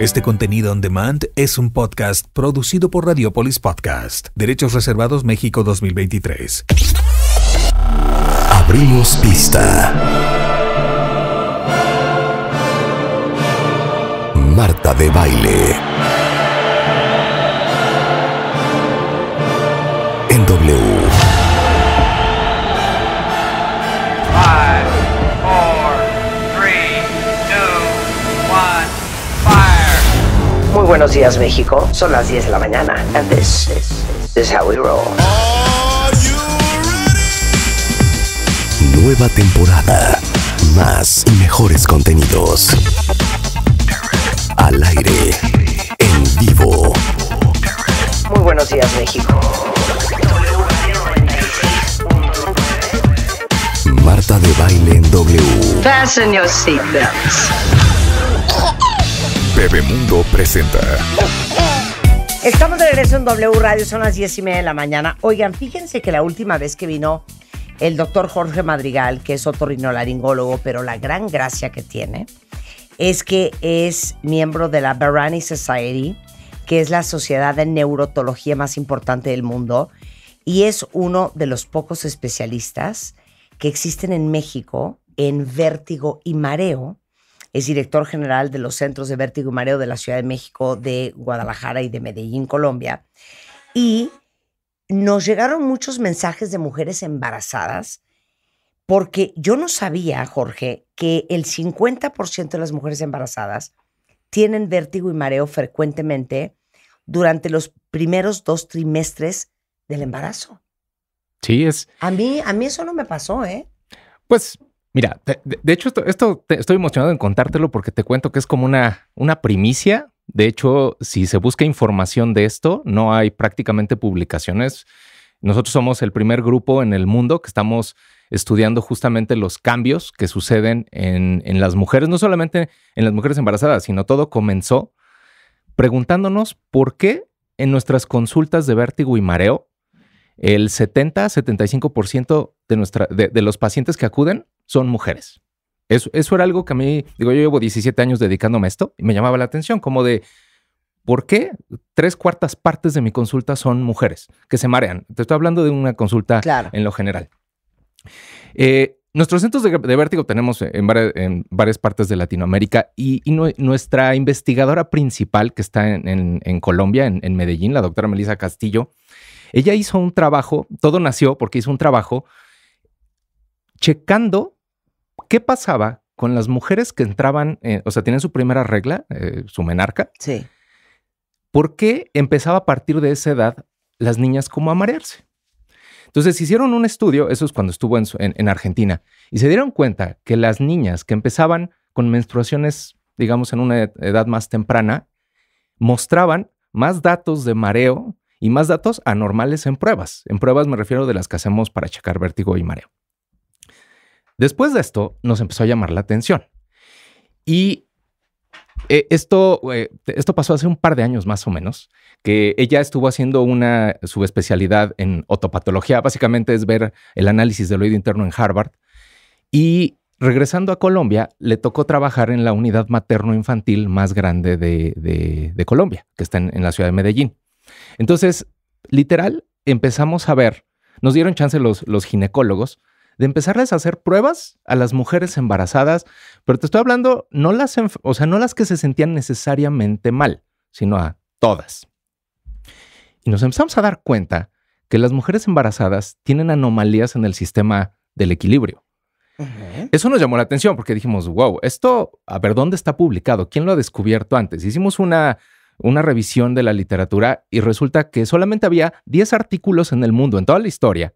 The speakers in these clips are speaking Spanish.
Este contenido on demand es un podcast producido por Radiopolis Podcast. Derechos Reservados México 2023. Abrimos pista. Marta de baile. En W. buenos días, México. Son las 10 de la mañana. And this is, how we roll. Nueva temporada. Más y mejores contenidos. Al aire. En vivo. Muy buenos días, México. Marta de baile en W. Fasten your seatbelts. Mundo presenta. Estamos de regreso en W Radio, son las 10 y media de la mañana. Oigan, fíjense que la última vez que vino el doctor Jorge Madrigal, que es otorrinolaringólogo, pero la gran gracia que tiene es que es miembro de la Barani Society, que es la sociedad de neurotología más importante del mundo, y es uno de los pocos especialistas que existen en México en vértigo y mareo, es director general de los Centros de Vértigo y Mareo de la Ciudad de México, de Guadalajara y de Medellín, Colombia. Y nos llegaron muchos mensajes de mujeres embarazadas, porque yo no sabía, Jorge, que el 50% de las mujeres embarazadas tienen vértigo y mareo frecuentemente durante los primeros dos trimestres del embarazo. Sí, es. A mí, a mí eso no me pasó, ¿eh? Pues Mira, de, hecho, esto, estoy emocionado en contártelo porque te cuento que es como una, una primicia. De hecho, si se busca información de esto, no hay prácticamente publicaciones. Nosotros somos el primer grupo en el mundo que estamos estudiando justamente los cambios que suceden en, las mujeres, no solamente en las mujeres embarazadas, sino todo comenzó preguntándonos por qué en nuestras consultas de vértigo y mareo, el 70-75% de, nuestra, de los pacientes que acuden son mujeres. Eso, era algo que a mí, digo, yo llevo 17 años dedicándome a esto y me llamaba la atención, como de, ¿por qué tres cuartas partes de mi consulta son mujeres que se marean? Te estoy hablando de una consulta en lo general. Eh, nuestros centros de, vértigo tenemos en, varias, partes de Latinoamérica y, nuestra investigadora principal que está en, Colombia, en, Medellín, la doctora Melissa Castillo, ella hizo un trabajo, todo nació porque hizo un trabajo checando ¿Qué pasaba con las mujeres que entraban, eh, o sea, tienen su primera regla, eh, su menarca? Sí. ¿Por qué empezaba a partir de esa edad las niñas como a marearse? Entonces hicieron un estudio, eso es cuando estuvo en Argentina, y se dieron cuenta que las niñas que empezaban con menstruaciones, digamos, en una edad más temprana, mostraban más datos de mareo y más datos anormales en pruebas. En pruebas me refiero de las que hacemos para checar vértigo y mareo. Después de esto, nos empezó a llamar la atención. Y eh, esto, eh, esto pasó hace un par de años más o menos, que ella estuvo haciendo una subespecialidad en otopatología, básicamente es ver el análisis del oído interno en Harvard. Y regresando a Colombia, le tocó trabajar en la unidad materno-infantil más grande de, Colombia, que está en, en la ciudad de Medellín. Entonces, literal, empezamos a ver, nos dieron chance los, los ginecólogos de empezarles a hacer pruebas a las mujeres embarazadas, pero te estoy hablando no las, o sea, no las que se sentían necesariamente mal, sino a todas. Y nos empezamos a dar cuenta que las mujeres embarazadas tienen anomalías en el sistema del equilibrio. Eso nos llamó la atención porque dijimos, wow, esto, a ver, ¿dónde está publicado? ¿Quién lo ha descubierto antes? Hicimos una, una revisión de la literatura y resulta que solamente había 10 artículos en el mundo, en toda la historia,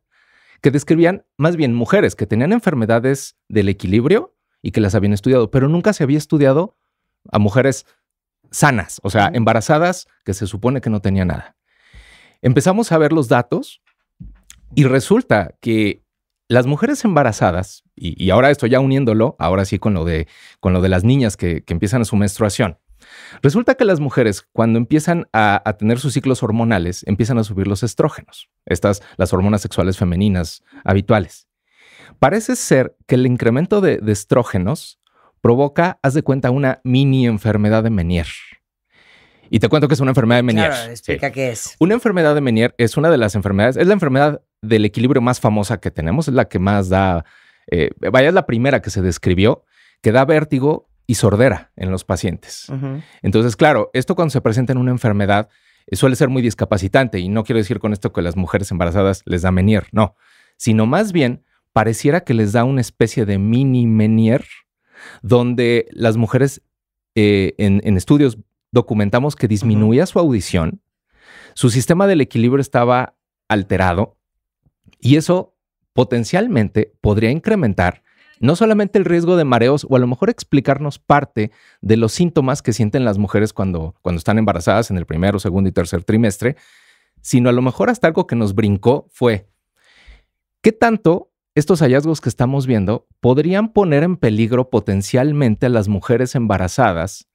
que describían más bien mujeres que tenían enfermedades del equilibrio y que las habían estudiado, pero nunca se había estudiado a mujeres sanas, o sea, embarazadas que se supone que no tenía nada. Empezamos a ver los datos y resulta que las mujeres embarazadas, y, ahora estoy ya uniéndolo, ahora sí con lo de, con lo de las niñas que, que empiezan a su menstruación, Resulta que las mujeres, cuando empiezan a, tener sus ciclos hormonales, empiezan a subir los estrógenos, estas, las hormonas sexuales femeninas habituales. Parece ser que el incremento de, estrógenos provoca, haz de cuenta, una mini enfermedad de Menier. Y te cuento que es una enfermedad de Menier. Claro, explica qué es. Una enfermedad de Menier es una de las enfermedades, es la enfermedad del equilibrio más famosa que tenemos, es la que más da, eh, vaya, es la primera que se describió, que da vértigo y sordera en los pacientes. Entonces, claro, esto cuando se presenta en una enfermedad eh, suele ser muy discapacitante y no quiero decir con esto que las mujeres embarazadas les da menier, no, sino más bien pareciera que les da una especie de mini menier donde las mujeres eh, en, estudios documentamos que disminuía su audición, su sistema del equilibrio estaba alterado y eso potencialmente podría incrementar no solamente el riesgo de mareos, o a lo mejor explicarnos parte de los síntomas que sienten las mujeres cuando, cuando están embarazadas en el primero, segundo y tercer trimestre, sino a lo mejor hasta algo que nos brincó fue, ¿qué tanto estos hallazgos que estamos viendo podrían poner en peligro potencialmente a las mujeres embarazadas?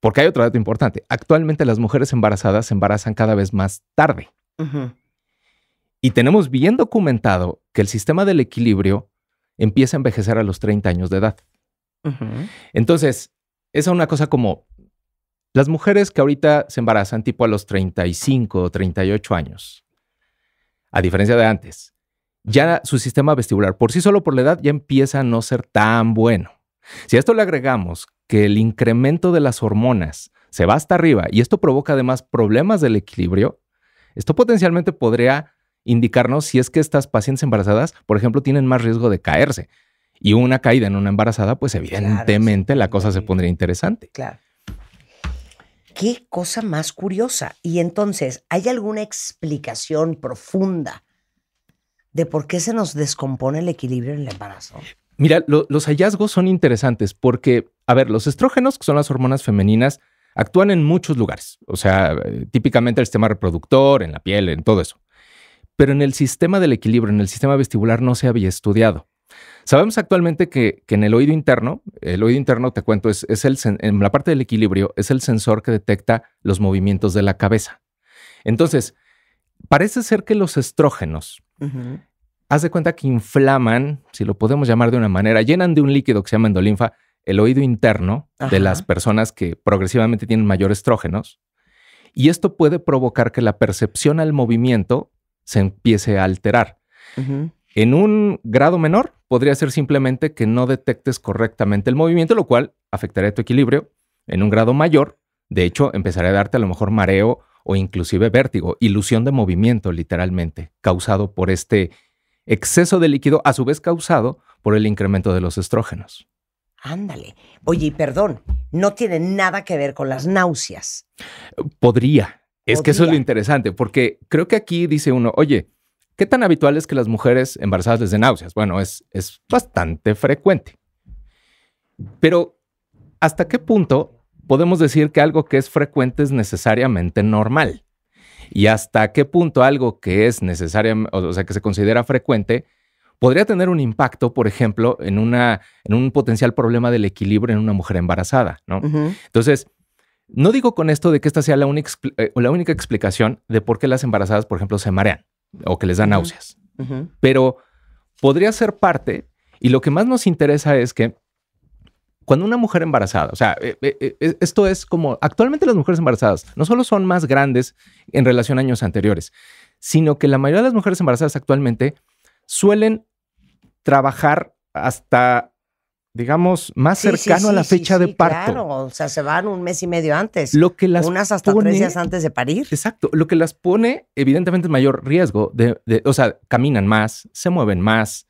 Porque hay otro dato importante, actualmente las mujeres embarazadas se embarazan cada vez más tarde. Y tenemos bien documentado que el sistema del equilibrio empieza a envejecer a los 30 años de edad. Entonces, es una cosa como las mujeres que ahorita se embarazan tipo a los 35 o 38 años, a diferencia de antes, ya su sistema vestibular por sí solo por la edad ya empieza a no ser tan bueno. Si a esto le agregamos que el incremento de las hormonas se va hasta arriba y esto provoca además problemas del equilibrio, esto potencialmente podría indicarnos si es que estas pacientes embarazadas, por ejemplo, tienen más riesgo de caerse. Y una caída en una embarazada, pues evidentemente la cosa se pondría interesante. Claro. Qué cosa más curiosa. Y entonces, ¿hay alguna explicación profunda de por qué se nos descompone el equilibrio en el embarazo? Mira, los hallazgos son interesantes porque, a ver, los estrógenos, que son las hormonas femeninas, actúan en muchos lugares. O sea, eh, típicamente el sistema reproductor, en la piel, en todo eso pero en el sistema del equilibrio, en el sistema vestibular, no se había estudiado. Sabemos actualmente que, en el oído interno, el oído interno, te cuento, es, el, en la parte del equilibrio, es el sensor que detecta los movimientos de la cabeza. Entonces, parece ser que los estrógenos, haz de cuenta que inflaman, si lo podemos llamar de una manera, llenan de un líquido que se llama endolinfa el oído interno de las personas que progresivamente tienen mayor estrógenos. Y esto puede provocar que la percepción al movimiento se empiece a alterar. En un grado menor, podría ser simplemente que no detectes correctamente el movimiento, lo cual afectaría tu equilibrio. En un grado mayor, de hecho, empezaría a darte a lo mejor mareo o inclusive vértigo, ilusión de movimiento literalmente, causado por este exceso de líquido, a su vez causado por el incremento de los estrógenos. Ándale. Oye, perdón, no tiene nada que ver con las náuseas. Podría, es oh, que eso es lo interesante, porque creo que aquí dice uno, oye, ¿qué tan habitual es que las mujeres embarazadas les den náuseas? Bueno, es, es bastante frecuente. Pero, ¿hasta qué punto podemos decir que algo que es frecuente es necesariamente normal? Y hasta qué punto algo que es necesario, o sea, que se considera frecuente, podría tener un impacto, por ejemplo, en, una, en un potencial problema del equilibrio en una mujer embarazada, ¿no? Entonces, no digo con esto de que esta sea la única, eh, la única explicación de por qué las embarazadas, por ejemplo, se marean o que les dan náuseas, pero podría ser parte y lo que más nos interesa es que cuando una mujer embarazada, o sea, eh, eh, esto es como actualmente las mujeres embarazadas no solo son más grandes en relación a años anteriores, sino que la mayoría de las mujeres embarazadas actualmente suelen trabajar hasta digamos, más cercano a la fecha de parto. Claro, o sea, se van un mes y medio antes. Unas hasta tres días antes de parir. Exacto, lo que las pone evidentemente mayor riesgo de, o sea, caminan más, se mueven más.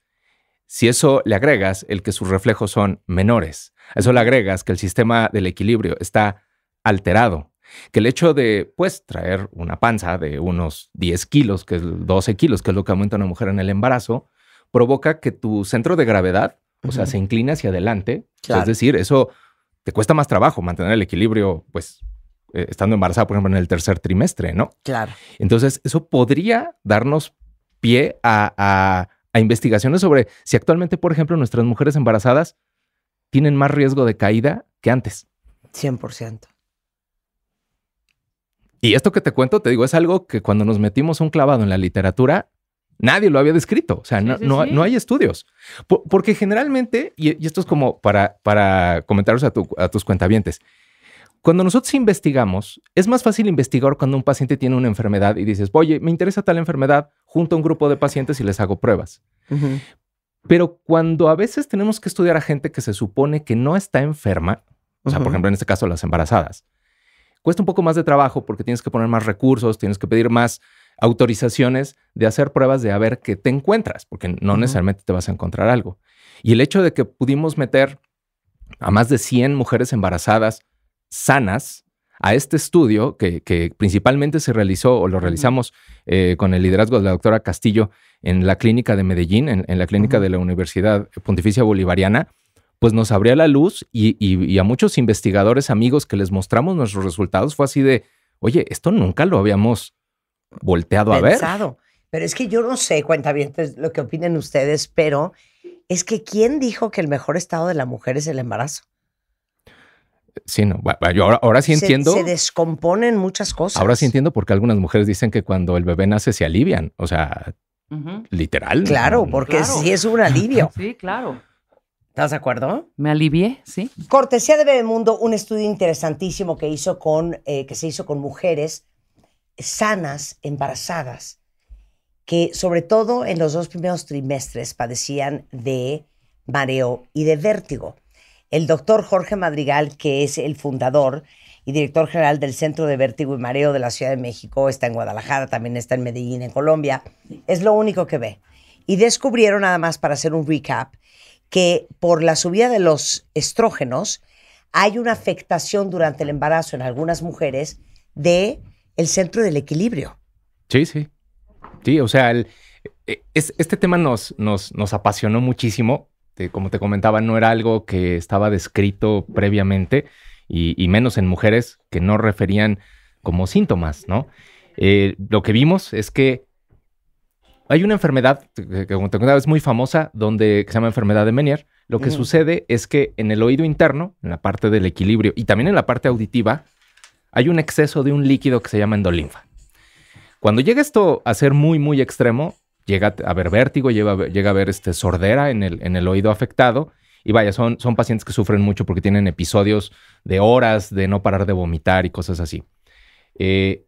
Si eso le agregas el que sus reflejos son menores, eso le agregas que el sistema del equilibrio está alterado, que el hecho de, pues, traer una panza de unos 10 kilos, que es 12 kilos, que es lo que aumenta una mujer en el embarazo, provoca que tu centro de gravedad o sea, se inclina hacia adelante. Es decir, eso te cuesta más trabajo mantener el equilibrio, pues, eh, estando embarazada, por ejemplo, en el tercer trimestre, ¿no? Claro. Entonces, eso podría darnos pie a, a investigaciones sobre si actualmente, por ejemplo, nuestras mujeres embarazadas tienen más riesgo de caída que antes. 100%. Y esto que te cuento, te digo, es algo que cuando nos metimos un clavado en la literatura, Nadie lo había descrito, o sea, no, hay estudios. porque generalmente, y, esto es como para, para comentaros a, tus cuentavientes, cuando nosotros investigamos, es más fácil investigar cuando un paciente tiene una enfermedad y dices, oye, me interesa tal enfermedad, junto a un grupo de pacientes y les hago pruebas. Pero cuando a veces tenemos que estudiar a gente que se supone que no está enferma, o sea, por ejemplo, en este caso las embarazadas, cuesta un poco más de trabajo porque tienes que poner más recursos, tienes que pedir más autorizaciones de hacer pruebas de a ver qué te encuentras, porque no necesariamente te vas a encontrar algo. Y el hecho de que pudimos meter a más de 100 mujeres embarazadas sanas a este estudio, que, principalmente se realizó o lo realizamos eh, con el liderazgo de la doctora Castillo en la clínica de Medellín, en, la clínica de la Universidad Pontificia Bolivariana, pues nos abría la luz y, a muchos investigadores amigos que les mostramos nuestros resultados fue así de, oye, esto nunca lo habíamos volteado a ver. Pero es que yo no sé, bien lo que opinen ustedes, pero es que ¿quién dijo que el mejor estado de la mujer es el embarazo? Sí, no. Yo ahora, sí entiendo. Se, descomponen muchas cosas. Ahora sí entiendo porque algunas mujeres dicen que cuando el bebé nace se alivian. O sea, literal. Claro, mm. porque sí es un alivio. sí, claro. ¿Estás de acuerdo? Me alivié, sí. Cortesía de Bebemundo, un estudio interesantísimo que hizo con, eh, que se hizo con mujeres sanas, embarazadas, que sobre todo en los dos primeros trimestres padecían de mareo y de vértigo. El doctor Jorge Madrigal, que es el fundador y director general del Centro de Vértigo y Mareo de la Ciudad de México, está en Guadalajara, también está en Medellín, en Colombia, es lo único que ve. Y descubrieron, nada más para hacer un recap, que por la subida de los estrógenos hay una afectación durante el embarazo en algunas mujeres de el centro del equilibrio. Sí, sí. Sí, o sea, e, este tema nos, nos, apasionó muchísimo. como te comentaba, no era algo que estaba descrito previamente y, menos en mujeres que no referían como síntomas, ¿no? Eh, lo que vimos es que hay una enfermedad que, como te contaba, es muy famosa, donde que se llama enfermedad de Menier. Lo que mm. sucede es que en el oído interno, en la parte del equilibrio y también en la parte auditiva, hay un exceso de un líquido que se llama endolinfa. Cuando llega esto a ser muy, muy extremo, llega a haber vértigo, llega, a haber este, sordera en el, en el oído afectado. Y vaya, son, son pacientes que sufren mucho porque tienen episodios de horas de no parar de vomitar y cosas así. Eh,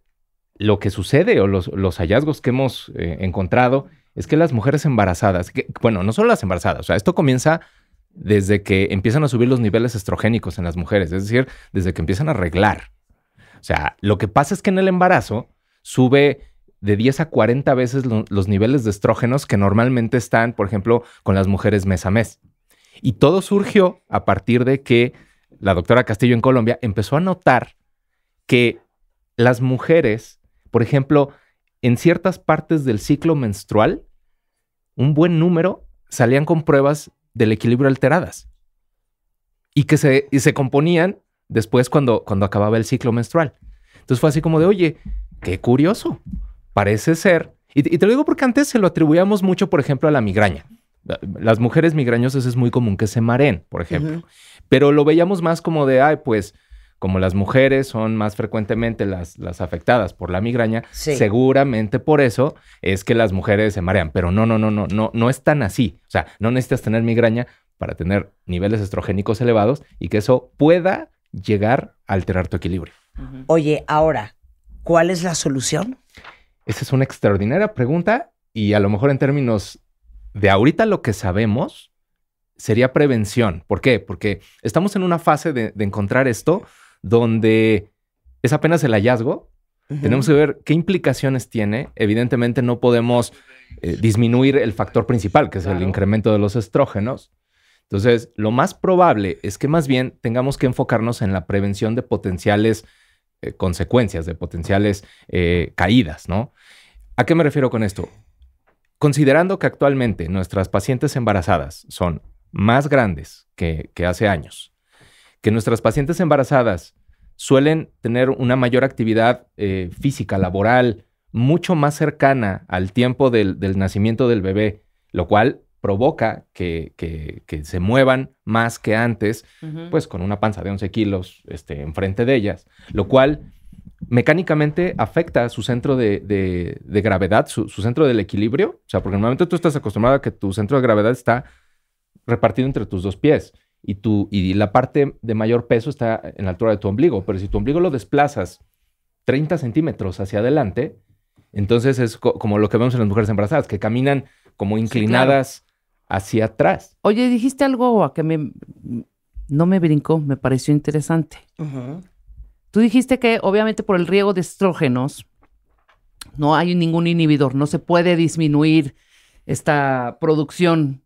lo que sucede o los, hallazgos que hemos eh, encontrado es que las mujeres embarazadas, bueno, no solo las embarazadas, o sea, esto comienza desde que empiezan a subir los niveles estrogénicos en las mujeres, es decir, desde que empiezan a arreglar. O sea, lo que pasa es que en el embarazo sube de 10 a 40 veces los niveles de estrógenos que normalmente están, por ejemplo, con las mujeres mes a mes. Y todo surgió a partir de que la doctora Castillo en Colombia empezó a notar que las mujeres, por ejemplo, en ciertas partes del ciclo menstrual, un buen número salían con pruebas del equilibrio alteradas y que se, se componían después cuando, cuando acababa el ciclo menstrual. Entonces fue así como de, oye, qué curioso, parece ser. Y, te lo digo porque antes se lo atribuíamos mucho, por ejemplo, a la migraña. Las mujeres migrañosas es muy común que se mareen, por ejemplo. Pero lo veíamos más como de, ay, pues como las mujeres son más frecuentemente las, las afectadas por la migraña, seguramente por eso es que las mujeres se marean. Pero no, no, no, no, no, no es tan así. O sea, no necesitas tener migraña para tener niveles estrogénicos elevados y que eso pueda llegar a alterar tu equilibrio. Oye, ahora, ¿cuál es la solución? Esa es una extraordinaria pregunta y a lo mejor en términos de ahorita lo que sabemos sería prevención. ¿Por qué? Porque estamos en una fase de, encontrar esto donde es apenas el hallazgo. Tenemos que ver qué implicaciones tiene. Evidentemente no podemos eh, disminuir el factor principal, que es el incremento de los estrógenos. Entonces, lo más probable es que más bien tengamos que enfocarnos en la prevención de potenciales eh, consecuencias, de potenciales eh, caídas, ¿no? ¿A qué me refiero con esto? Considerando que actualmente nuestras pacientes embarazadas son más grandes que, hace años, que nuestras pacientes embarazadas suelen tener una mayor actividad eh, física, laboral, mucho más cercana al tiempo del, nacimiento del bebé, lo cual provoca que, se muevan más que antes, pues con una panza de 11 kilos este, enfrente de ellas, lo cual mecánicamente afecta su centro de, gravedad, su, centro del equilibrio, o sea, porque normalmente tú estás acostumbrado a que tu centro de gravedad está repartido entre tus dos pies y, y la parte de mayor peso está en la altura de tu ombligo, pero si tu ombligo lo desplazas 30 centímetros hacia adelante, entonces es como lo que vemos en las mujeres embarazadas, que caminan como inclinadas hacia atrás. Oye, dijiste algo a que me, no me brincó, me pareció interesante. Tú dijiste que obviamente por el riego de estrógenos no hay ningún inhibidor, no se puede disminuir esta producción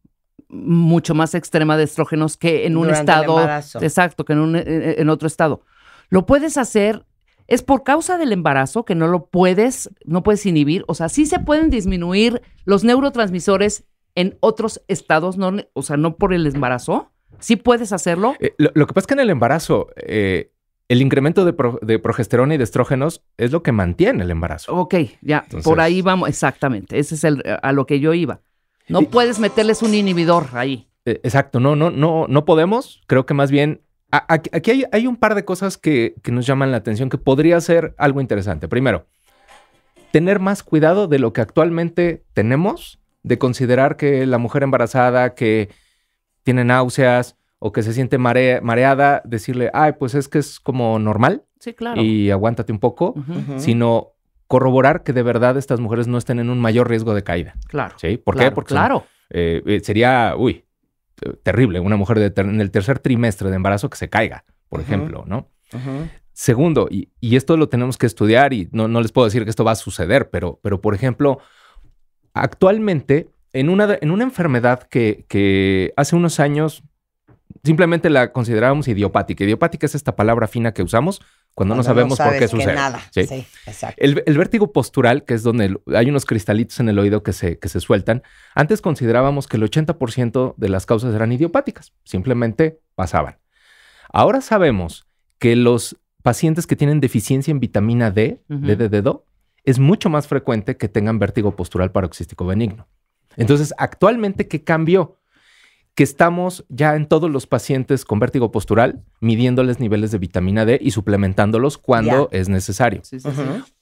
mucho más extrema de estrógenos que en un estado exacto, que en, eh, eh, en otro estado. Lo puedes hacer es por causa del embarazo que no lo puedes, no puedes inhibir. O sea, sí se pueden disminuir los neurotransmisores en otros estados, no, o sea, no por el embarazo? ¿Sí puedes hacerlo? Eh, lo, que pasa es que en el embarazo, eh, el incremento de, progesterona y de estrógenos es lo que mantiene el embarazo. Ok, ya, por ahí vamos, exactamente. Ese es el, a lo que yo iba. No puedes meterles un inhibidor ahí. Eh, exacto, no, no, no, no podemos. Creo que más bien aquí, hay, un par de cosas que nos llaman la atención que podría ser algo interesante. Primero, tener más cuidado de lo que actualmente tenemos de considerar que la mujer embarazada que tiene náuseas o que se siente mareada, decirle, ay, pues es que es como normal. Sí, claro. Y aguántate un poco, sino corroborar que de verdad estas mujeres no estén en un mayor riesgo de caída. Claro. ¿Sí? ¿Por qué? Porque claro. Eh, eh, sería, uy, eh, terrible una mujer en el tercer trimestre de embarazo que se caiga, por ejemplo, ¿no? Segundo, y, esto lo tenemos que estudiar y no, no les puedo decir que esto va a suceder, pero, pero por ejemplo, Actualmente, en una, enfermedad que, hace unos años simplemente la considerábamos idiopática. Idiopática es esta palabra fina que usamos cuando, no sabemos por qué sucede. Nada. ¿Sí? exacto. El, vértigo postural, que es donde hay unos cristalitos en el oído que se, sueltan, antes considerábamos que el 80% de las causas eran idiopáticas, simplemente pasaban. Ahora sabemos que los pacientes que tienen deficiencia en vitamina D, D de es mucho más frecuente que tengan vértigo postural paroxístico benigno. Entonces, actualmente, ¿qué cambió? Que estamos ya en todos los pacientes con vértigo postural midiéndoles niveles de vitamina D y suplementándolos cuando es necesario.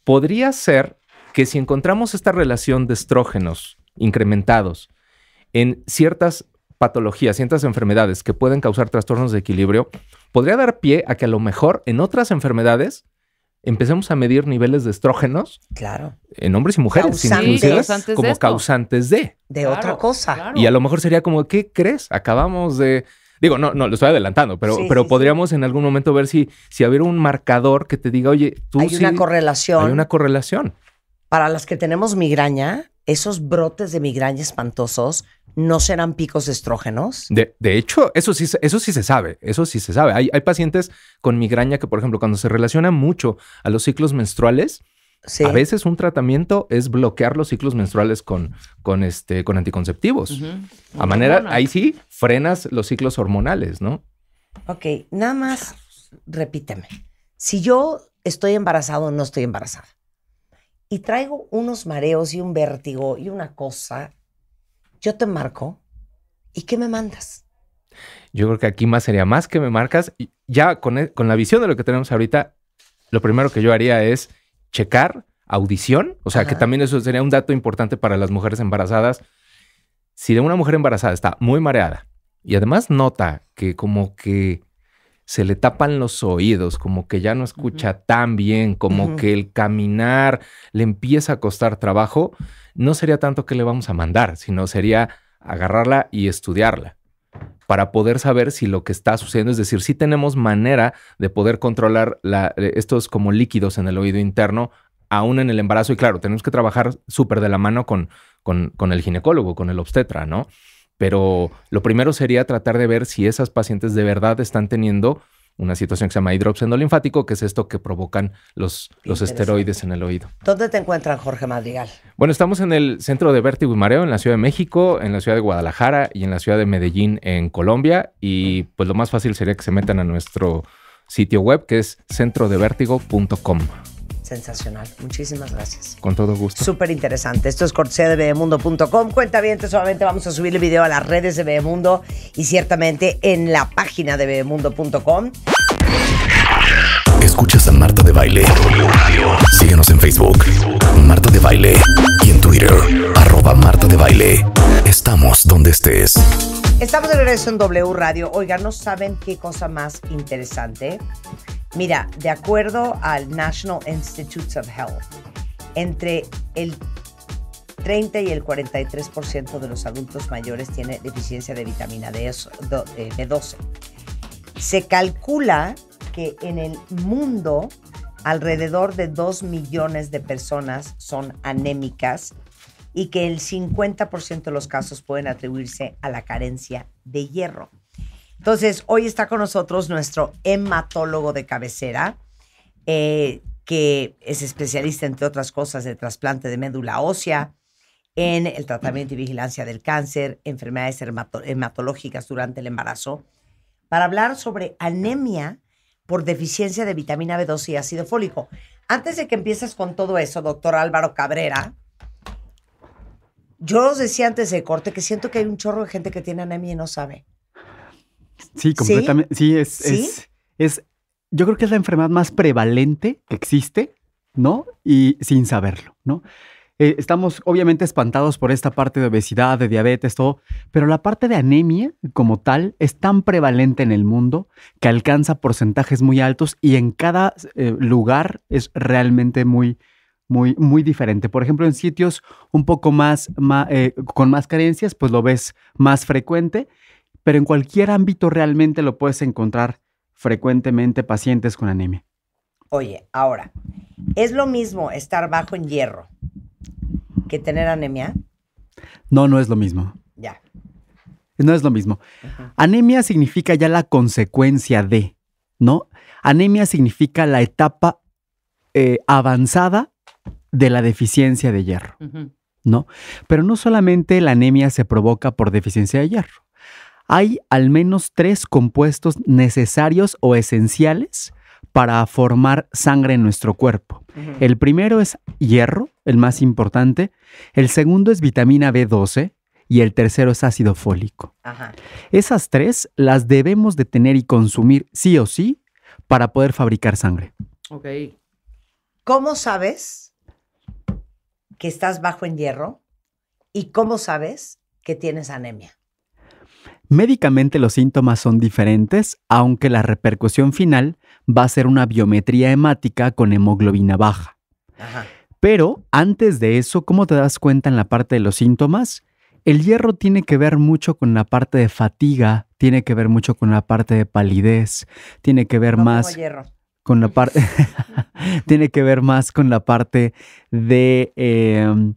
Podría ser que si encontramos esta relación de estrógenos incrementados en ciertas patologías, ciertas enfermedades que pueden causar trastornos de equilibrio, podría dar pie a que a lo mejor en otras enfermedades empecemos a medir niveles de estrógenos claro. en hombres y mujeres, sin como causantes de. De otra cosa. Y a lo mejor sería como, ¿qué crees? Acabamos de... Digo, no, no, lo estoy adelantando, pero, pero podríamos en algún momento ver si, si hubiera un marcador que te diga, oye, tú... Hay una correlación. Hay una correlación. Para las que tenemos migraña, esos brotes de migraña espantosos no serán picos de estrógenos? De, hecho, eso sí, eso sí se sabe, eso sí se sabe. Hay, pacientes con migraña que, por ejemplo, cuando se relaciona mucho a los ciclos menstruales, a veces un tratamiento es bloquear los ciclos menstruales con, con, este, con anticonceptivos. A manera, ahí sí, frenas los ciclos hormonales, ¿no? Ok, nada más repíteme. Si yo estoy embarazado o no estoy embarazada y traigo unos mareos y un vértigo y una cosa yo te marco y qué me mandas. Yo creo que aquí más sería más que me marcas. Ya con, e, con la visión de lo que tenemos ahorita, lo primero que yo haría es checar audición, o sea que también eso sería un dato importante para las mujeres embarazadas. Si de una mujer embarazada está muy mareada y además nota que como que se le tapan los oídos, como que ya no escucha tan bien, como que el caminar le empieza a costar trabajo, no sería tanto que le vamos a mandar, sino sería agarrarla y estudiarla para poder saber si lo que está sucediendo, es decir, si tenemos manera de poder controlar eh, estos como líquidos en el oído interno, aún en el embarazo. Y claro, tenemos que trabajar súper de la mano con, con, con el ginecólogo, con el obstetra, ¿no? Pero lo primero sería tratar de ver si esas pacientes de verdad están teniendo una situación que se llama hidrops linfático, que es esto que provocan los, los esteroides en el oído. ¿Dónde te encuentran, Jorge Madrigal? Bueno, estamos en el Centro de Vértigo y Mareo, en la Ciudad de México, en la Ciudad de Guadalajara y en la Ciudad de Medellín, en Colombia. Y pues lo más fácil sería que se metan a nuestro sitio web, que es centrodevértigo.com. Sensacional. Muchísimas gracias. Con todo gusto. Súper interesante. Esto es cortesía de bebemundo.com. Cuenta bien, solamente vamos a subir el video a las redes de Bebemundo y ciertamente en la página de bebemundo.com. Escuchas a Marta de Baile. Síguenos en Facebook, Marta de Baile. Y en Twitter, arroba Marta de Baile. Estamos donde estés. Estamos de regreso en W Radio. Oigan, ¿no saben qué cosa más interesante? Mira, de acuerdo al National Institutes of Health, entre el 30 y el 43% de los adultos mayores tiene deficiencia de vitamina eh, B12. Se calcula que en el mundo alrededor de 2 millones de personas son anémicas y que el 50% de los casos pueden atribuirse a la carencia de hierro. Entonces, hoy está con nosotros nuestro hematólogo de cabecera, eh, que es especialista, entre otras cosas, de trasplante de médula ósea, en el tratamiento y vigilancia del cáncer, enfermedades hematológicas durante el embarazo, para hablar sobre anemia por deficiencia de vitamina B2 y ácido fólico. Antes de que empieces con todo eso, doctor Álvaro Cabrera, yo os decía antes de corte que siento que hay un chorro de gente que tiene anemia y no sabe. Sí, completamente. Sí, es, es, yo creo que es la enfermedad más prevalente que existe, ¿no? Y sin saberlo, ¿no? Eh, estamos obviamente espantados por esta parte de obesidad, de diabetes, todo, pero la parte de anemia como tal es tan prevalente en el mundo que alcanza porcentajes muy altos y en cada eh, lugar es realmente muy, muy, muy diferente. Por ejemplo, en sitios un poco más, eh, con más carencias, pues lo ves más frecuente pero en cualquier ámbito realmente lo puedes encontrar frecuentemente pacientes con anemia. Oye, ahora, ¿es lo mismo estar bajo en hierro que tener anemia? No, no es lo mismo. Ya. No es lo mismo. Anemia significa ya la consecuencia de, ¿no? Anemia significa la etapa eh, avanzada de la deficiencia de hierro, ¿no? Pero no solamente la anemia se provoca por deficiencia de hierro hay al menos tres compuestos necesarios o esenciales para formar sangre en nuestro cuerpo. El primero es hierro, el más importante. El segundo es vitamina B12 y el tercero es ácido fólico. Esas tres las debemos de tener y consumir sí o sí para poder fabricar sangre. ¿Cómo sabes que estás bajo en hierro? ¿Y cómo sabes que tienes anemia? Médicamente los síntomas son diferentes, aunque la repercusión final va a ser una biometría hemática con hemoglobina baja. Pero antes de eso, ¿cómo te das cuenta en la parte de los síntomas? El hierro tiene que ver mucho con la parte de fatiga, tiene que ver mucho con la parte de palidez, tiene que ver más con la parte, tiene que ver más con la parte de em,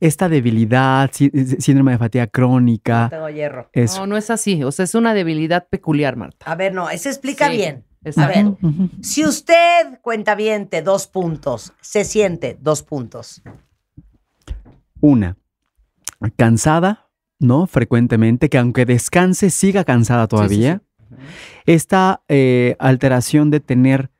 esta debilidad, eh, síndrome de fatiga crónica. No No, es así. O sea, es una debilidad peculiar, Marta. A ver, no, se explica bien. A ver, si usted cuenta bien, dos puntos, se siente dos puntos. Una, cansada, ¿no? Frecuentemente, que aunque descanse, siga cansada todavía. Esta eh, alteración de tener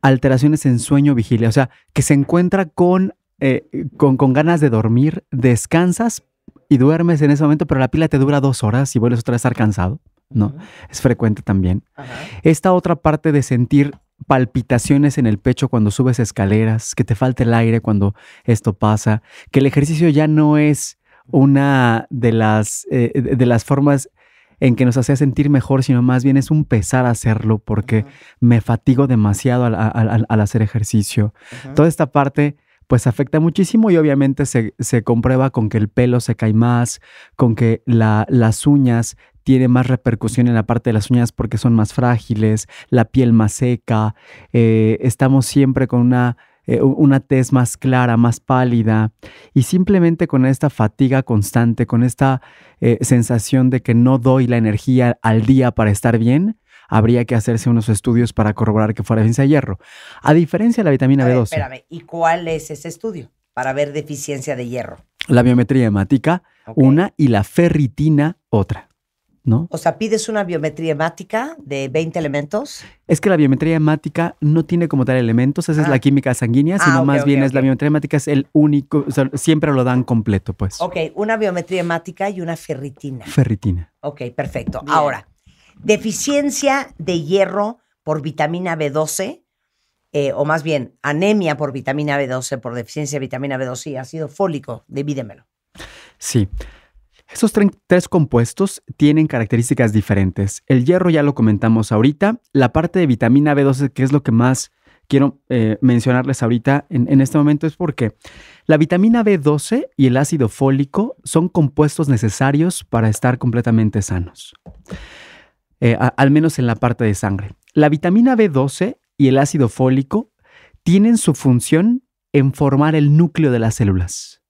alteraciones en sueño vigilia, o sea, que se encuentra con eh, con, con ganas de dormir, descansas y duermes en ese momento, pero la pila te dura dos horas y vuelves otra vez a estar cansado, ¿no? Es frecuente también. Esta otra parte de sentir palpitaciones en el pecho cuando subes escaleras, que te falte el aire cuando esto pasa, que el ejercicio ya no es una de las, eh, de las formas en que nos hace sentir mejor, sino más bien es un pesar hacerlo porque me fatigo demasiado al hacer ejercicio. Toda esta parte pues afecta muchísimo y obviamente se, comprueba con que el pelo se cae más, con que las uñas tienen más repercusión en la parte de las uñas porque son más frágiles, la piel más seca, eh, estamos siempre con eh, una, tez más clara, más pálida y simplemente con esta fatiga constante, con esta eh, sensación de que no doy la energía al día para estar bien, habría que hacerse unos estudios para corroborar que fuera deficiencia de hierro. A diferencia de la vitamina B12. Espérame, ¿y cuál es ese estudio para ver deficiencia de hierro? La biometría hemática, una, y la ferritina, otra. ¿No? O sea, pides una biometría hemática de 20 elementos. Es que la biometría hemática no tiene como tal elementos, esa es la ah. química sanguínea, sino ah, más bien es la biometría hemática, es el único, siempre lo dan completo, pues. Ok, una biometría hemática y una ferritina. Ferritina. Ok, perfecto. Ahora, Deficiencia de hierro por vitamina B12, eh, o más bien anemia por vitamina B12, por deficiencia de vitamina B12 y ácido fólico. Divídemelo. Sí. esos tres compuestos tienen características diferentes. El hierro ya lo comentamos ahorita. La parte de vitamina B12, que es lo que más quiero eh, mencionarles ahorita en, en, este momento es porque la vitamina B12 y el ácido fólico son compuestos necesarios para estar completamente sanos. Eh, al menos en la parte de sangre. La vitamina B12 y el ácido fólico tienen su función en formar el núcleo de las células.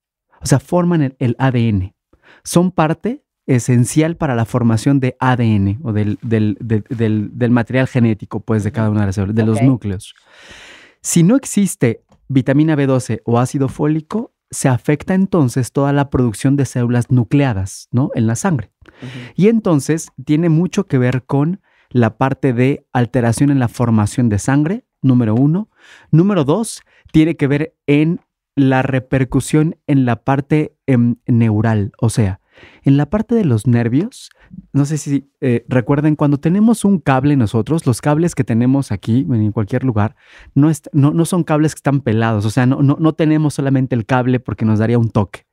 O sea, forman el, ADN. Son parte esencial para la formación de ADN o del, material genético, pues, de cada una de las células, de los núcleos. Si no existe vitamina B12 o ácido fólico, se afecta entonces toda la producción de células nucleadas, ¿no? En la sangre. Y entonces tiene mucho que ver con la parte de alteración en la formación de sangre, número uno. Número dos, tiene que ver en la repercusión en la parte em, neural, o sea, en la parte de los nervios, no sé si eh, recuerden, cuando tenemos un cable nosotros, los cables que tenemos aquí, en cualquier lugar, no, son cables que están pelados, o sea, no, tenemos solamente el cable porque nos daría un toque.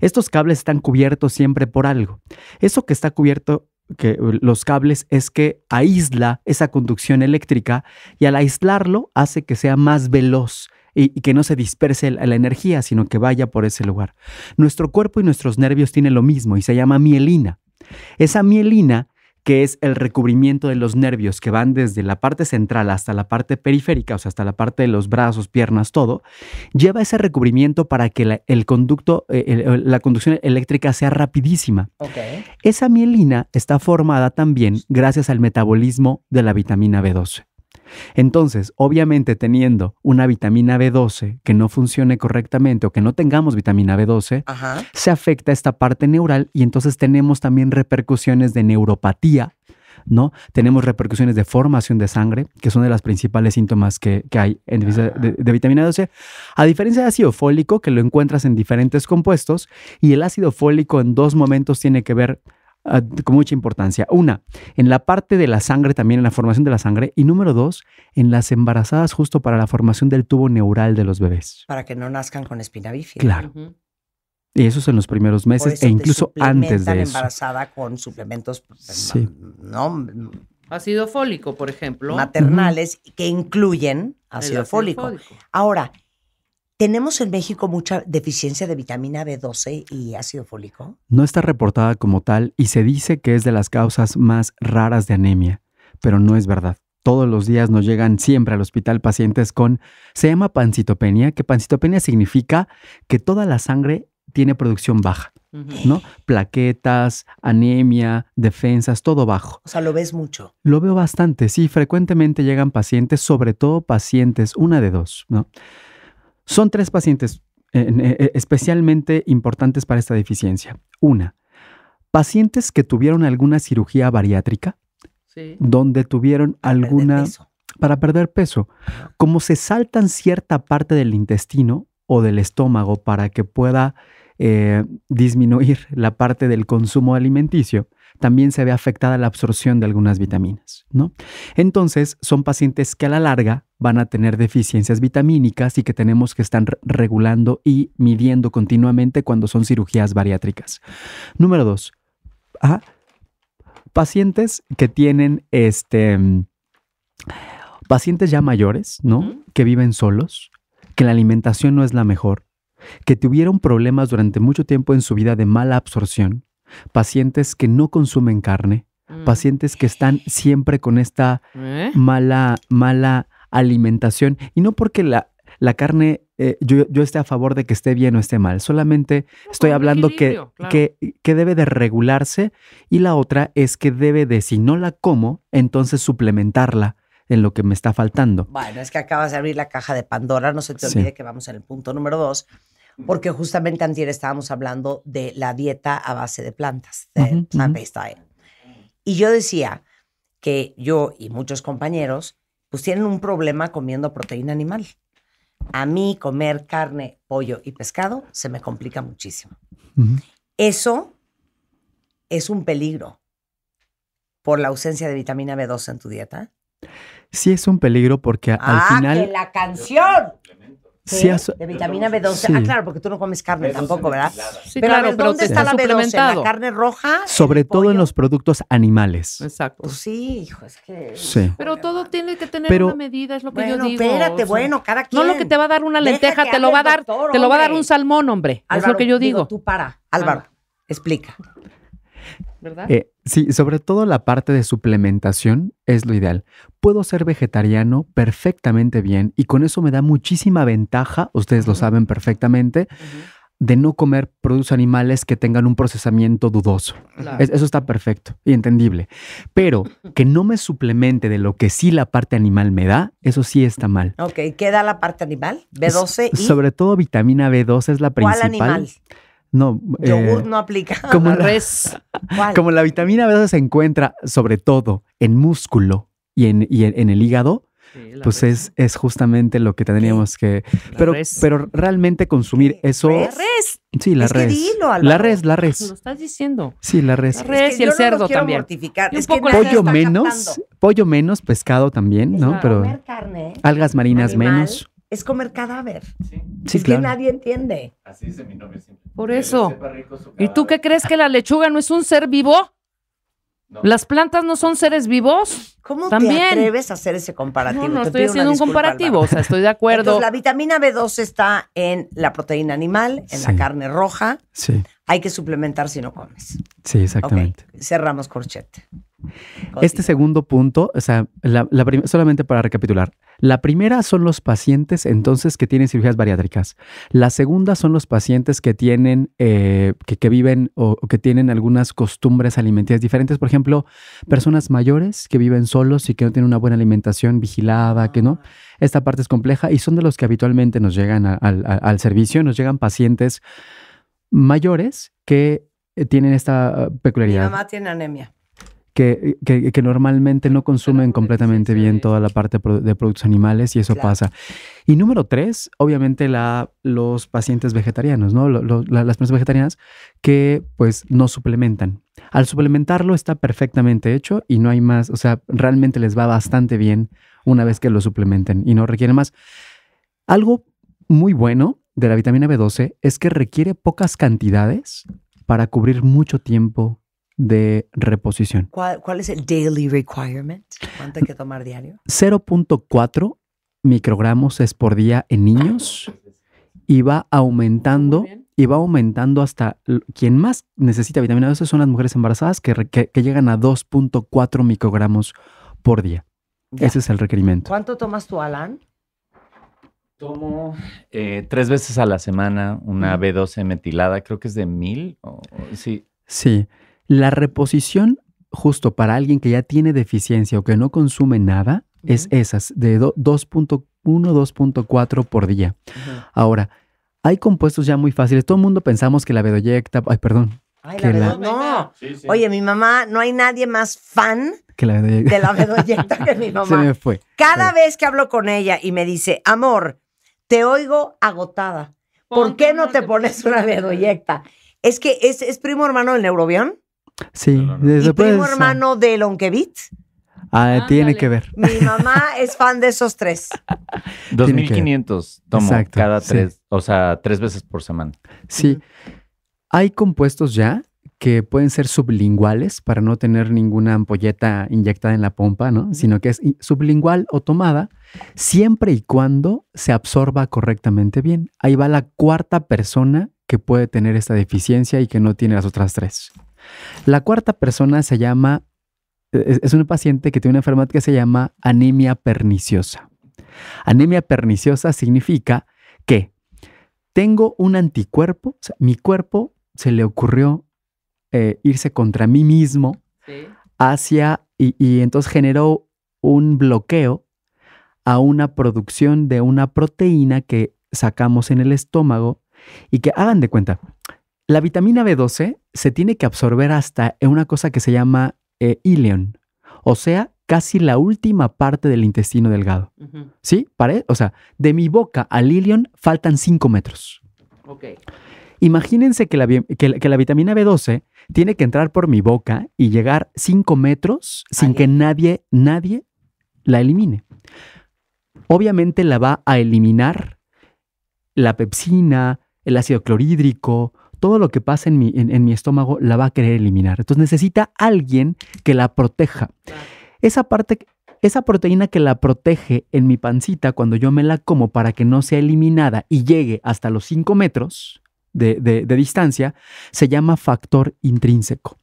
Estos cables están cubiertos siempre por algo. Eso que está cubierto que los cables es que aísla esa conducción eléctrica y al aislarlo hace que sea más veloz y, que no se disperse la, energía, sino que vaya por ese lugar. Nuestro cuerpo y nuestros nervios tienen lo mismo y se llama mielina. Esa mielina que es el recubrimiento de los nervios que van desde la parte central hasta la parte periférica, o sea, hasta la parte de los brazos, piernas, todo, lleva ese recubrimiento para que la, el conducto, eh, la conducción eléctrica sea rapidísima. Esa mielina está formada también gracias al metabolismo de la vitamina B12. Entonces, obviamente teniendo una vitamina B12 que no funcione correctamente o que no tengamos vitamina B12, se afecta esta parte neural y entonces tenemos también repercusiones de neuropatía. ¿no? Tenemos repercusiones de formación de sangre, que son de los principales síntomas que, hay en de, de, vitamina B12. A diferencia de ácido fólico, que lo encuentras en diferentes compuestos, y el ácido fólico en dos momentos tiene que ver con mucha importancia. Una, en la parte de la sangre también, en la formación de la sangre. Y número dos, en las embarazadas justo para la formación del tubo neural de los bebés. Para que no nazcan con espina bífida. Claro. Y eso es en los primeros meses e incluso antes de eso. embarazada con suplementos, sí. ¿no? Ácido fólico, por ejemplo. Maternales que incluyen ácido, fólico. Ahora, ¿Tenemos en México mucha deficiencia de vitamina B12 y ácido fólico? No está reportada como tal y se dice que es de las causas más raras de anemia, pero no es verdad. Todos los días nos llegan siempre al hospital pacientes con, se llama pancitopenia, que pancitopenia significa que toda la sangre tiene producción baja, ¿no? Plaquetas, anemia, defensas, todo bajo. O sea, lo ves mucho. Lo veo bastante, sí. Frecuentemente llegan pacientes, sobre todo pacientes, una de dos, ¿no? Son tres pacientes eh, eh, especialmente importantes para esta deficiencia. Una, pacientes que tuvieron alguna cirugía bariátrica, donde tuvieron alguna... Para perder peso. Como se saltan cierta parte del intestino o del estómago para que pueda eh, disminuir la parte del consumo alimenticio, también se ve afectada la absorción de algunas vitaminas, ¿no? Entonces, son pacientes que a la larga van a tener deficiencias vitamínicas y que tenemos que estar regulando y midiendo continuamente cuando son cirugías bariátricas. Número dos, ah, pacientes que tienen este pacientes ya mayores, ¿no? Que viven solos, que la alimentación no es la mejor, que tuvieron problemas durante mucho tiempo en su vida de mala absorción, pacientes que no consumen carne, mm. pacientes que están siempre con esta ¿Eh? mala, mala alimentación. Y no porque la, carne, eh, yo, esté a favor de que esté bien o esté mal, solamente estoy hablando que, que, debe de regularse y la otra es que debe de, si no la como, entonces suplementarla en lo que me está faltando. Bueno, es que acabas de abrir la caja de Pandora, no se te olvide que vamos en el punto número dos, porque justamente antier estábamos hablando de la dieta a base de plantas, de plant-based Y yo decía que yo y muchos compañeros pues tienen un problema comiendo proteína animal. A mí comer carne, pollo y pescado se me complica muchísimo. Eso es un peligro por la ausencia de vitamina B12 en tu dieta. Sí es un peligro porque al ah, final... Que la canción! de vitamina B12. Ah, claro, porque tú no comes carne tampoco, ¿verdad? Sí, pero, claro, ¿dónde pero está, está, la B12? ¿En ¿La carne roja? Sobre todo en los productos animales. Exacto. Pues sí, hijo, es que. Pero todo tiene que tener una medida, es lo que yo digo. Espérate, bueno, cada quien. No lo que te va a dar una lenteja, te lo va a dar, te lo va a dar un salmón, hombre. es lo que yo digo. tú para, Álvaro, ah. explica. ¿verdad? Eh, sí, sobre todo la parte de suplementación es lo ideal. Puedo ser vegetariano perfectamente bien y con eso me da muchísima ventaja, ustedes lo saben perfectamente. de no comer productos animales que tengan un procesamiento dudoso. eso está perfecto y entendible. Pero que no me suplemente de lo que sí la parte animal me da, eso sí está mal. Ok, ¿qué da la parte animal? B12 y... Sobre todo vitamina B12 es la principal. ¿Cuál animal? No. Eh, no aplica. Como la, res. Como la vitamina B se encuentra sobre todo en músculo y en, el hígado, pues es, justamente lo que tendríamos que. pero, realmente consumir eso. La res. Sí, la res. la res, la res. Ah, lo estás diciendo. Sí, la res. res y el cerdo también. un poco que pollo menos, pollo menos, pescado también, ¿no? Pues pero comer carne, ¿eh? algas marinas menos es comer cadáver. Sí, que nadie entiende. Así dice mi nombre. siempre. Por eso. ¿Y tú qué crees que la lechuga no es un ser vivo? ¿Las plantas no son seres vivos? ¿Cómo También. te atreves a hacer ese comparativo? No, estoy haciendo un comparativo, o sea, estoy de acuerdo. la vitamina B2 está en la proteína animal, en la carne roja. Sí. Hay que suplementar si no comes. Sí, exactamente. Cerramos corchete. Este segundo punto, o sea, solamente para recapitular, la primera son los pacientes entonces que tienen cirugías bariátricas. La segunda son los pacientes que tienen, eh, que, viven o, que tienen algunas costumbres alimentarias diferentes. Por ejemplo, personas mayores que viven solos y que no tienen una buena alimentación vigilada, que no. Ah. Esta parte es compleja y son de los que habitualmente nos llegan al servicio, nos llegan pacientes mayores que eh, tienen esta ah, peculiaridad. mamá tiene anemia que, normalmente no consumen completamente bien toda la parte de productos animales y eso pasa. Y número tres, obviamente la, los pacientes vegetarianos, ¿no? las personas vegetarianas que pues no suplementan. Al suplementarlo está perfectamente hecho y no hay más, o sea, realmente les va bastante bien una vez que lo suplementen y no requiere más. Algo muy bueno de la vitamina B12 es que requiere pocas cantidades para cubrir mucho tiempo de reposición. ¿Cuál, es el daily requirement? ¿Cuánto hay que tomar diario? 0.4 microgramos es por día en niños y va aumentando y va aumentando hasta quien más necesita vitamina D son las mujeres embarazadas que, llegan a 2.4 microgramos por día. Ese es el requerimiento. ¿Cuánto tomas tú, Alan? Tomo eh, tres veces a la semana una B12 metilada, creo que es de mil. sí. Sí. La reposición justo para alguien que ya tiene deficiencia o que no consume nada es esas, de 2.1, 2.4 por día. Ahora, hay compuestos ya muy fáciles. Todo el mundo pensamos que la bedoyecta, ay, perdón. Ay, la, no. Oye, mi mamá, no hay nadie más fan de la bedoyecta que mi mamá. Se me fue. Cada vez que hablo con ella y me dice, amor, te oigo agotada. ¿Por, qué no te pones una bedoyecta? Es que es, es primo hermano del neurobión. Sí, primo hermano de Lonkevitz. Ah, tiene que ver. Mi mamá es fan de esos tres. 2500 tomo cada tres, o sea, tres veces por semana. Sí. Hay compuestos ya que pueden ser sublinguales para no tener ninguna ampolleta inyectada en la pompa, ¿no? Sino que es sublingual o tomada siempre y cuando se absorba correctamente bien. Ahí va la cuarta persona que puede tener esta deficiencia y que no tiene las otras tres. La cuarta persona se llama, e, e, es una paciente que tiene una enfermedad que se llama anemia perniciosa. Anemia perniciosa significa que tengo un anticuerpo, mi cuerpo se le ocurrió eh, irse contra mí mismo hacia, y, y entonces generó un bloqueo a una producción de una proteína que sacamos en el estómago y que hagan de cuenta, la vitamina B12 se tiene que absorber hasta en una cosa que se llama eh, o sea, casi la última parte del intestino delgado. ¿Sí? ¿Pare? O sea, de mi boca al ileón faltan 5 metros. Ok. Imagínense que la, vitamina B12 tiene que entrar por mi boca y llegar 5 metros sin que nadie, nadie la elimine. Obviamente la va a eliminar la pepsina, el ácido clorhídrico, todo lo que pasa en mi, en, mi estómago la va a querer eliminar. Entonces necesita alguien que la proteja. Esa parte esa proteína que la protege en mi pancita cuando yo me la como para que no sea eliminada y llegue hasta los 5 metros de, distancia, se llama factor intrínseco.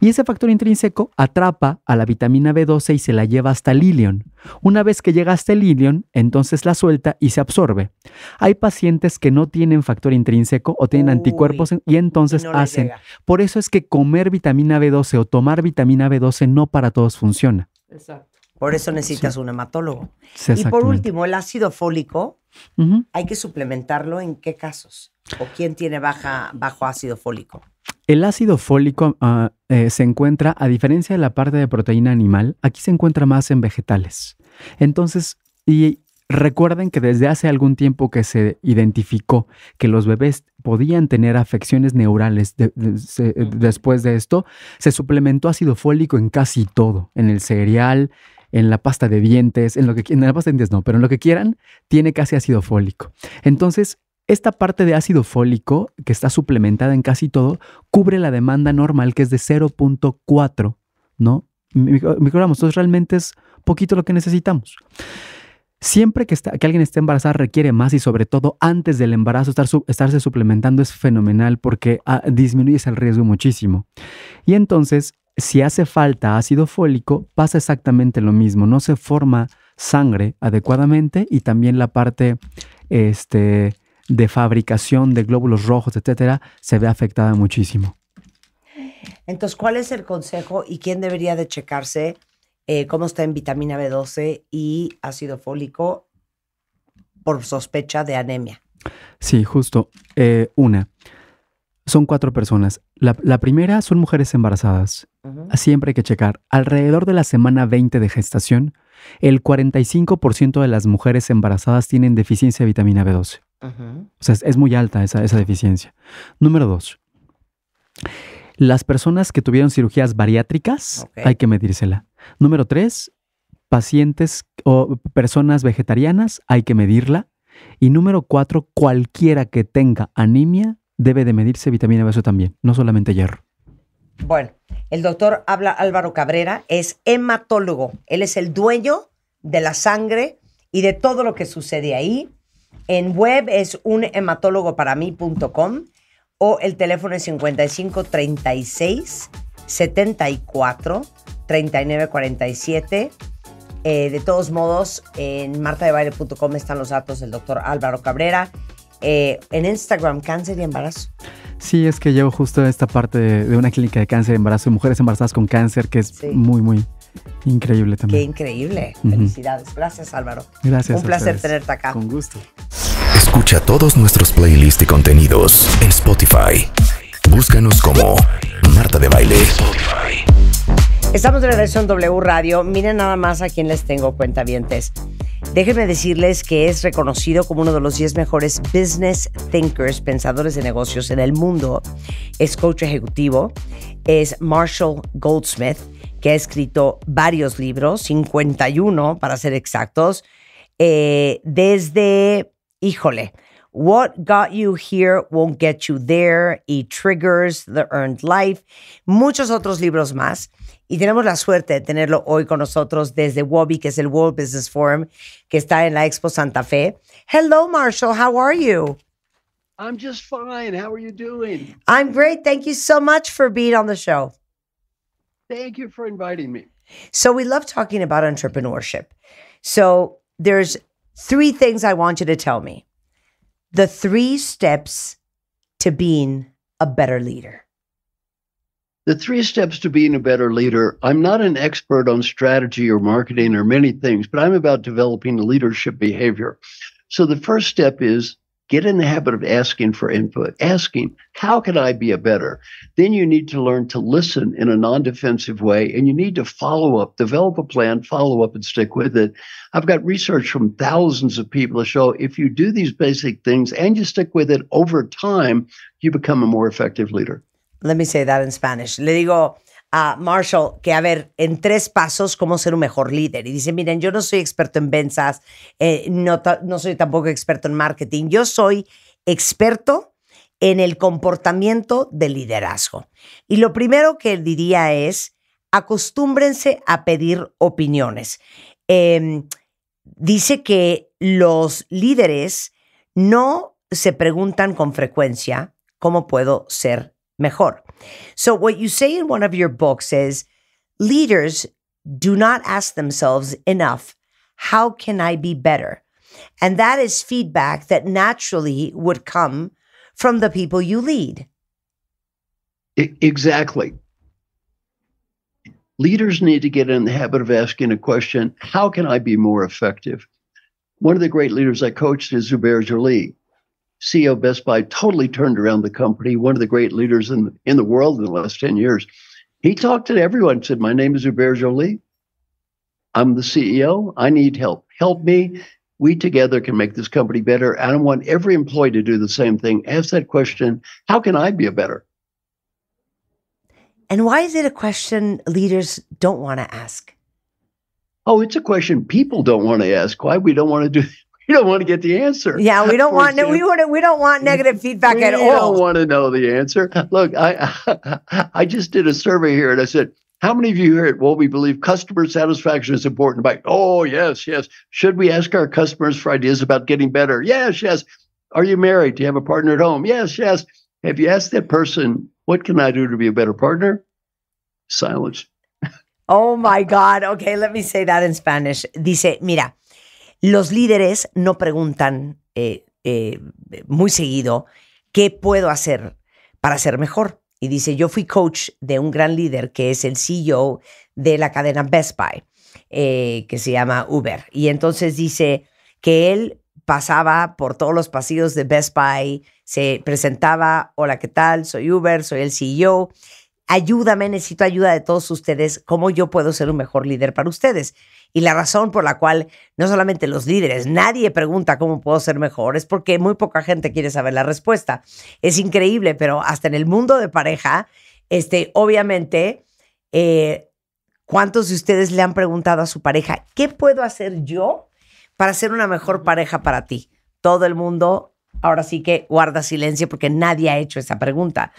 Y ese factor intrínseco atrapa a la vitamina B12 y se la lleva hasta el ilion. Una vez que llega hasta el ilion, entonces la suelta y se absorbe. Hay pacientes que no tienen factor intrínseco o tienen anticuerpos y entonces hacen. Por eso es que comer vitamina B12 o tomar vitamina B12 no para todos funciona. Exacto. Por eso necesitas un hematólogo. y por último, el ácido fólico, ¿hay que suplementarlo en qué casos? ¿O quién tiene bajo ácido fólico? El ácido fólico ah, eh, se encuentra, a diferencia de la parte de proteína animal, aquí se encuentra más en vegetales. Entonces, y recuerden que desde hace algún tiempo que se identificó que los bebés podían tener afecciones neurales eh, después de esto, se suplementó ácido fólico en casi todo, en el cereal, en la pasta de dientes, en lo que en la pasta de dientes no, pero en lo que quieran, tiene casi ácido fólico. Entonces, esta parte de ácido fólico, que está suplementada en casi todo, cubre la demanda normal, que es de 0.4, ¿no? Microgramos. Entonces realmente es poquito lo que necesitamos. Siempre que, alguien esté embarazada requiere más y sobre todo antes del embarazo estarse suplementando es fenomenal porque ah, disminuye disminuyes el riesgo muchísimo. Y entonces, si hace falta ácido fólico, pasa exactamente lo mismo. No se forma sangre adecuadamente y también la parte este, de fabricación de glóbulos rojos, etcétera, se ve afectada muchísimo. Entonces, ¿cuál es el consejo y quién debería de checarse eh, cómo está en vitamina B12 y ácido fólico por sospecha de anemia? Sí, justo. Eh, una. Son cuatro personas. La, primera son mujeres embarazadas. Siempre hay que checar. Alrededor de la semana 20 de gestación, el 45% de las mujeres embarazadas tienen deficiencia de vitamina B12. O sea, es, muy alta esa, deficiencia. Número dos, las personas que tuvieron cirugías bariátricas, hay que medírsela. Número tres, pacientes o personas vegetarianas, hay que medirla. Y número cuatro, cualquiera que tenga anemia debe de medirse vitamina B también, no solamente hierro. Bueno, el doctor habla Álvaro Cabrera, es hematólogo. Él es el dueño de la sangre y de todo lo que sucede ahí. En web es un hematólogo para o el teléfono es 55 36 74 39 47. de todos modos, en martadebaile.com están los datos del doctor Álvaro Cabrera. Eh, en Instagram, cáncer y embarazo. Sí, es que llevo justo esta parte de, una clínica de cáncer, y embarazo y mujeres embarazadas con cáncer, que es muy, muy Increíble también. Qué increíble. Felicidades. Gracias, Álvaro. Gracias. Un placer tenerte acá. Con gusto. Escucha todos nuestros playlists y contenidos en Spotify. Búscanos como Marta de Baile. Estamos en la versión W Radio. Miren nada más a quién les tengo cuenta vientes. Déjenme decirles que es reconocido como uno de los 10 mejores business thinkers, pensadores de negocios en el mundo. Es coach ejecutivo, es Marshall Goldsmith que ha escrito varios libros, 51 para ser exactos, eh, desde, híjole, What Got You Here Won't Get You There y Triggers, The Earned Life, muchos otros libros más. Y tenemos la suerte de tenerlo hoy con nosotros desde Wobby, que es el World Business Forum, que está en la Expo Santa Fe. Hello, Marshall, how are you? I'm just fine. How are you doing? I'm great. Thank you so much for being on the show. Thank you for inviting me. So, we love talking about entrepreneurship. So, there's three things I want you to tell me the three steps to being a better leader. The three steps to being a better leader. I'm not an expert on strategy or marketing or many things, but I'm about developing leadership behavior. So the first step is Get in the habit of asking for input, asking, how can I be a better? Then you need to learn to listen in a non defensive way and you need to follow up, develop a plan, follow up, and stick with it. I've got research from thousands of people to show if you do these basic things and you stick with it over time, you become a more effective leader. Let me say that in Spanish. Le digo a Marshall que, a ver, en tres pasos, cómo ser un mejor líder. Y dice, miren, yo no soy experto en ventas, eh, no, soy tampoco experto en marketing, yo soy experto en el comportamiento del liderazgo. Y lo primero que diría es, acostúmbrense a pedir opiniones. Em, dice que los líderes no se preguntan con frecuencia cómo puedo ser mejor. So, what you say in one of your books is leaders do not ask themselves enough, how can I be better? And that is feedback that naturally would come from the people you lead. Exactly. Leaders need to get in the habit of asking a question How can I be more effective? One of the great leaders I coached is Zubair Jolie. CEO of Best Buy, totally turned around the company, one of the great leaders in, in the world in the last 10 years. He talked to everyone, said, My name is Hubert Jolie. I'm the CEO. I need help. Help me. We together can make this company better. And I want every employee to do the same thing. Ask that question How can I be a better? And why is it a question leaders don't want to ask? Oh, it's a question people don't want to ask. Why we don't want to do we don't want to get the answer. Yeah, we don't want example. we want we don't want negative feedback we at all. We don't want to know the answer. Look, I I just did a survey here and I said, how many of you here at What We Believe customer satisfaction is important? By oh yes, yes. Should we ask our customers for ideas about getting better? Yes, yes. Are you married? Do you have a partner at home? Yes, yes. Have you asked that person, what can I do to be a better partner? Silence. Oh my God. Okay, let me say that in Spanish. Dice, mira, Los líderes no preguntan eh, eh, muy seguido qué puedo hacer para ser mejor. Y dice, yo fui coach de un gran líder que es el CEO de la cadena Best Buy, eh, que se llama Uber. Y entonces dice que él pasaba por todos los pasillos de Best Buy, se presentaba, hola, ¿qué tal? Soy Uber, soy el CEO ayúdame, necesito ayuda de todos ustedes, cómo yo puedo ser un mejor líder para ustedes. Y la razón por la cual no solamente los líderes, nadie pregunta cómo puedo ser mejor, es porque muy poca gente quiere saber la respuesta. Es increíble, pero hasta en el mundo de pareja, este, obviamente, eh, ¿cuántos de ustedes le han preguntado a su pareja, ¿qué puedo hacer yo para ser una mejor pareja para ti? Todo el mundo ahora sí que guarda silencio porque nadie ha hecho esa pregunta.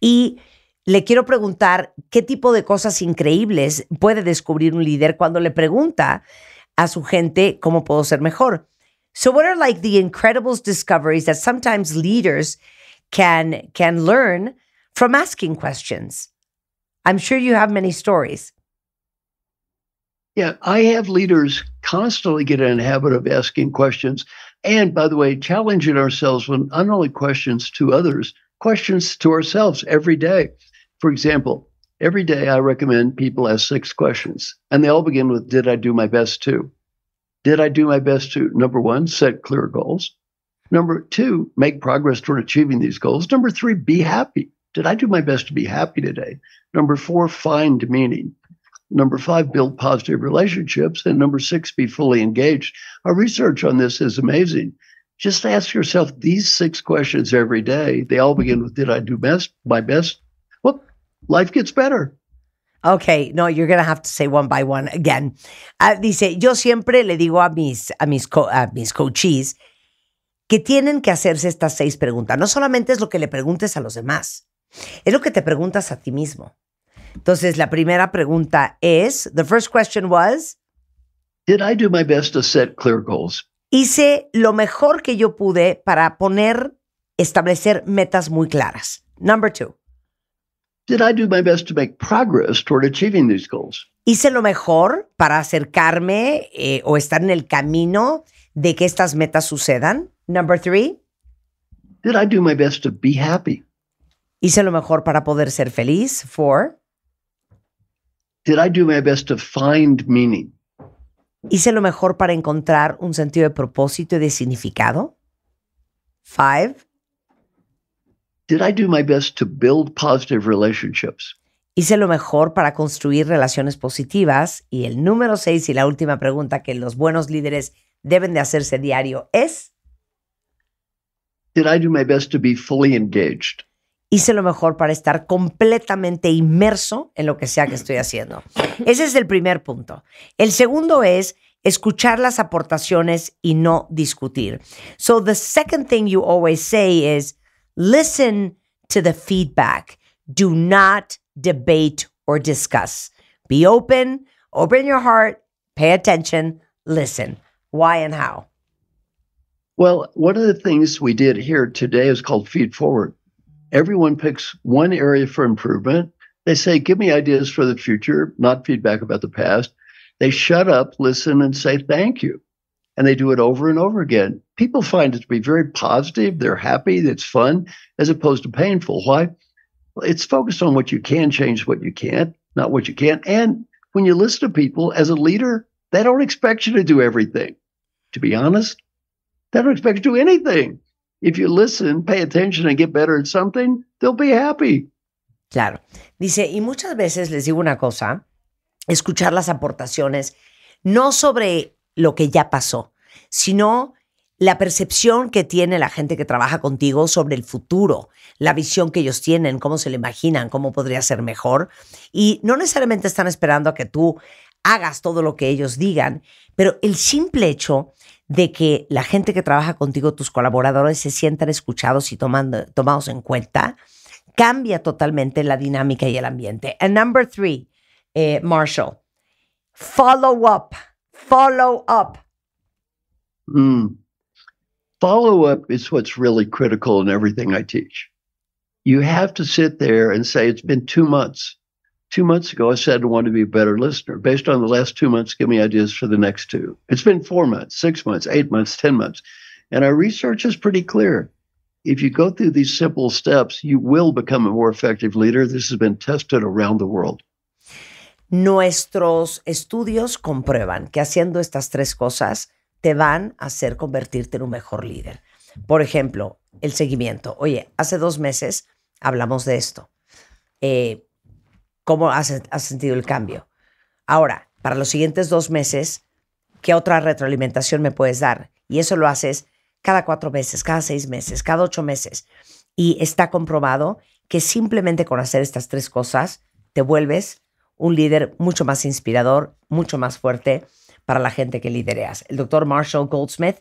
Y le quiero preguntar qué tipo de cosas increíbles puede descubrir un líder cuando le pregunta a su gente cómo puedo ser mejor. So what are like the incredible discoveries that sometimes leaders can can learn from asking questions? I'm sure you have many stories. Yeah, I have leaders constantly get in the habit of asking questions. And by the way, challenging ourselves with not only questions to others, questions to ourselves every day. For example, every day I recommend people ask six questions, and they all begin with Did I do my best to? Did I do my best to, number one, set clear goals? Number two, make progress toward achieving these goals. Number three, be happy. Did I do my best to be happy today? Number four, find meaning. Number five, build positive relationships. And number six, be fully engaged. Our research on this is amazing. Just ask yourself these six questions every day. They all begin with Did I do best, my best life gets better. Okay, no, you're gonna have to say one by one again. Ah, dice, yo siempre le digo a mis, a mis, a mis coaches que tienen que hacerse estas seis preguntas. No solamente es lo que le preguntes a los demás, es lo que te preguntas a ti mismo. Entonces, la primera pregunta es, the first question was, Did I do my best to set clear goals? Hice lo mejor que yo pude para poner, establecer metas muy claras. Number two. ¿Hice lo mejor para acercarme eh, o estar en el camino de que estas metas sucedan? Number three. ¿Hice lo mejor para poder ser feliz? Four. ¿Hice lo mejor para encontrar un sentido de propósito y de significado? Five. Hice lo mejor para construir relaciones positivas y el número seis y la última pregunta que los buenos líderes deben de hacerse diario es hice lo mejor para estar completamente inmerso en lo que sea que estoy haciendo. Ese es el primer punto. El segundo es escuchar las aportaciones y no discutir. So the second thing you always say is Listen to the feedback. Do not debate or discuss. Be open, open your heart, pay attention, listen. Why and how? Well, one of the things we did here today is called Feed Forward. Everyone picks one area for improvement. They say, Give me ideas for the future, not feedback about the past. They shut up, listen, and say thank you and they do it over and over again. People find it to be very positive. They're happy. It's fun as opposed to painful. Why? Well, it's focused on what you can change, what you can't, not what you can't. And when you listen to people as a leader, they don't expect you to do everything. To be honest, they don't expect you to do anything. If you listen, pay attention, and get better at something, they'll be happy. Claro. Dice, y muchas veces les digo una cosa, escuchar las aportaciones, no sobre lo que ya pasó, sino la percepción que tiene la gente que trabaja contigo sobre el futuro, la visión que ellos tienen, cómo se le imaginan, cómo podría ser mejor. Y no necesariamente están esperando a que tú hagas todo lo que ellos digan, pero el simple hecho de que la gente que trabaja contigo, tus colaboradores, se sientan escuchados y tomados en cuenta, cambia totalmente la dinámica y el ambiente. And number three, eh, Marshall, follow up. follow up? Mm. Follow up is what's really critical in everything I teach. You have to sit there and say, It's been two months. Two months ago, I said I want to be a better listener. Based on the last two months, give me ideas for the next two. It's been four months, six months, eight months, 10 months. And our research is pretty clear. If you go through these simple steps, you will become a more effective leader. This has been tested around the world. Nuestros estudios comprueban que haciendo estas tres cosas te van a hacer convertirte en un mejor líder. Por ejemplo, el seguimiento. Oye, hace dos meses hablamos de esto. Eh, ¿Cómo has, has sentido el cambio? Ahora, para los siguientes dos meses, ¿qué otra retroalimentación me puedes dar? Y eso lo haces cada cuatro meses, cada seis meses, cada ocho meses. Y está comprobado que simplemente con hacer estas tres cosas te vuelves un líder mucho más inspirador, mucho más fuerte para la gente que lidereas. El doctor Marshall Goldsmith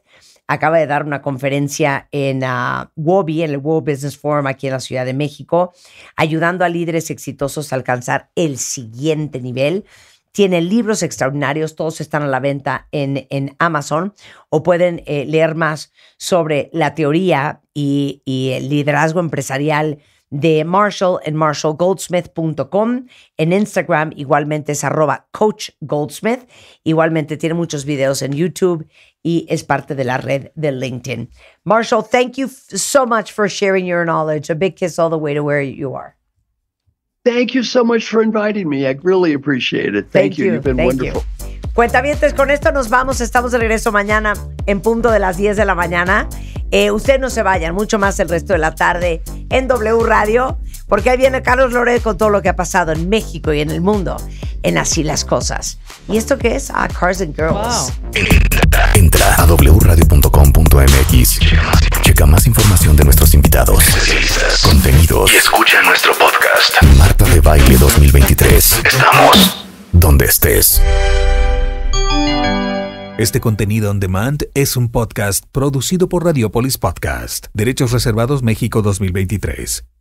acaba de dar una conferencia en ah, WOBI, en el World Business Forum aquí en la Ciudad de México, ayudando a líderes exitosos a alcanzar el siguiente nivel. Tiene libros extraordinarios, todos están a la venta en, en Amazon o pueden eh, leer más sobre la teoría y, y el liderazgo empresarial de Marshall en marshallgoldsmith.com. En Instagram igualmente es arroba Coach Goldsmith. Igualmente tiene muchos videos en YouTube y es parte de la red de LinkedIn. Marshall, thank you so much for sharing your knowledge. A big kiss all the way to where you are. Thank you so much for inviting me. I really appreciate it. Thank, thank you. you. You've been thank wonderful. You. Cuentavientes, con esto nos vamos. Estamos de regreso mañana en punto de las 10 de la mañana. Eh, ustedes no se vayan, mucho más el resto de la tarde en W Radio, porque ahí viene Carlos Loret con todo lo que ha pasado en México y en el mundo, en Así las Cosas. ¿Y esto qué es? Ah, Cars and Girls. Entra, a wradio.com.mx. Checa más información de nuestros invitados, contenidos y escucha nuestro podcast. Marta de Baile 2023. Estamos donde estés. Este contenido on demand es un podcast producido por Radiopolis Podcast, Derechos Reservados México 2023.